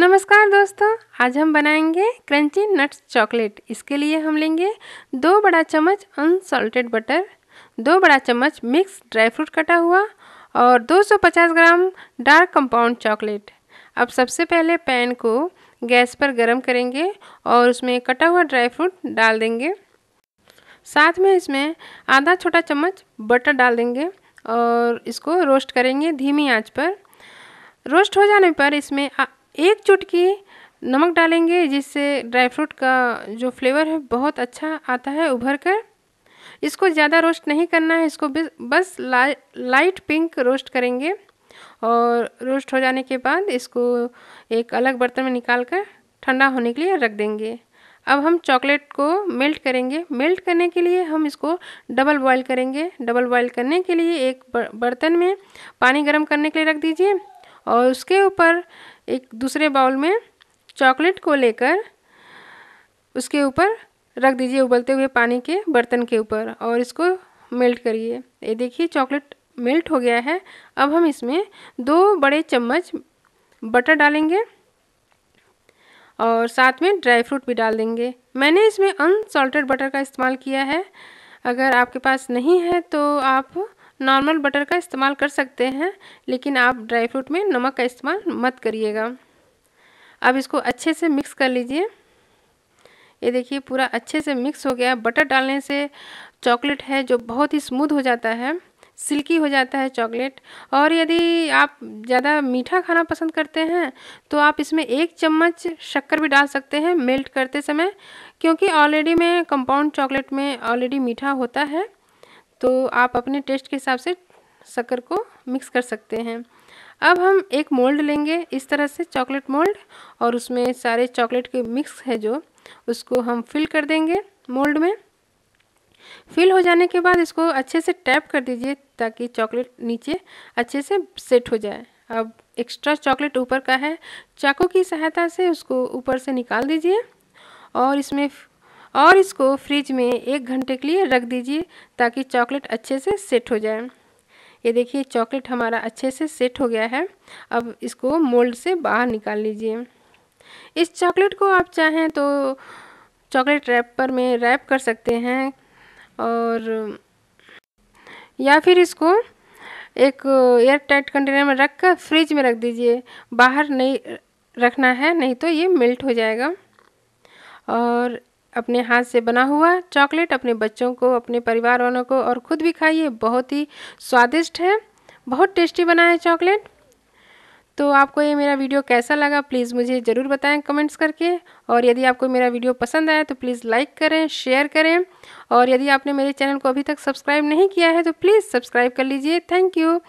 नमस्कार दोस्तों आज हम बनाएंगे क्रंची नट्स चॉकलेट इसके लिए हम लेंगे दो बड़ा चम्मच अनसॉल्टेड बटर दो बड़ा चम्मच मिक्स ड्राई फ्रूट कटा हुआ और 250 ग्राम डार्क कंपाउंड चॉकलेट अब सबसे पहले पैन को गैस पर गर्म करेंगे और उसमें कटा हुआ ड्राई फ्रूट डाल देंगे साथ में इसमें आधा छोटा चम्मच बटर डाल देंगे और इसको रोस्ट करेंगे धीमी आँच पर रोस्ट हो जाने पर इसमें एक चुटकी नमक डालेंगे जिससे ड्राई फ्रूट का जो फ्लेवर है बहुत अच्छा आता है उभर कर इसको ज़्यादा रोस्ट नहीं करना है इसको बस ला, लाइट पिंक रोस्ट करेंगे और रोस्ट हो जाने के बाद इसको एक अलग बर्तन में निकाल कर ठंडा होने के लिए रख देंगे अब हम चॉकलेट को मेल्ट करेंगे मेल्ट करने के लिए हम इसको डबल बॉयल करेंगे डबल बॉयल करने के लिए एक बर्तन में पानी गर्म करने के लिए रख दीजिए और उसके ऊपर एक दूसरे बाउल में चॉकलेट को लेकर उसके ऊपर रख दीजिए उबलते हुए पानी के बर्तन के ऊपर और इसको मेल्ट करिए ये देखिए चॉकलेट मेल्ट हो गया है अब हम इसमें दो बड़े चम्मच बटर डालेंगे और साथ में ड्राई फ्रूट भी डाल देंगे मैंने इसमें अनसॉल्टेड बटर का इस्तेमाल किया है अगर आपके पास नहीं है तो आप नॉर्मल बटर का इस्तेमाल कर सकते हैं लेकिन आप ड्राई फ्रूट में नमक का इस्तेमाल मत करिएगा अब इसको अच्छे से मिक्स कर लीजिए ये देखिए पूरा अच्छे से मिक्स हो गया बटर डालने से चॉकलेट है जो बहुत ही स्मूथ हो जाता है सिल्की हो जाता है चॉकलेट और यदि आप ज़्यादा मीठा खाना पसंद करते हैं तो आप इसमें एक चम्मच शक्कर भी डाल सकते हैं मेल्ट करते समय क्योंकि ऑलरेडी में कंपाउंड चॉकलेट में ऑलरेडी मीठा होता है तो आप अपने टेस्ट के हिसाब से शक्कर को मिक्स कर सकते हैं अब हम एक मोल्ड लेंगे इस तरह से चॉकलेट मोल्ड और उसमें सारे चॉकलेट के मिक्स है जो उसको हम फिल कर देंगे मोल्ड में फिल हो जाने के बाद इसको अच्छे से टैप कर दीजिए ताकि चॉकलेट नीचे अच्छे से सेट हो जाए अब एक्स्ट्रा चॉकलेट ऊपर का है चाकू की सहायता से उसको ऊपर से निकाल दीजिए और इसमें और इसको फ्रिज में एक घंटे के लिए रख दीजिए ताकि चॉकलेट अच्छे से सेट हो जाए ये देखिए चॉकलेट हमारा अच्छे से सेट हो गया है अब इसको मोल्ड से बाहर निकाल लीजिए इस चॉकलेट को आप चाहें तो चॉकलेट रैपर में रैप कर सकते हैं और या फिर इसको एक एयर टाइट कंटेनर में रख कर फ्रिज में रख दीजिए बाहर नहीं रखना है नहीं तो ये मेल्ट हो जाएगा और अपने हाथ से बना हुआ चॉकलेट अपने बच्चों को अपने परिवार वालों को और ख़ुद भी खाइए बहुत ही स्वादिष्ट है बहुत टेस्टी बना है चॉकलेट तो आपको ये मेरा वीडियो कैसा लगा प्लीज़ मुझे ज़रूर बताएं कमेंट्स करके और यदि आपको मेरा वीडियो पसंद आया तो प्लीज़ लाइक करें शेयर करें और यदि आपने मेरे चैनल को अभी तक सब्सक्राइब नहीं किया है तो प्लीज़ सब्सक्राइब कर लीजिए थैंक यू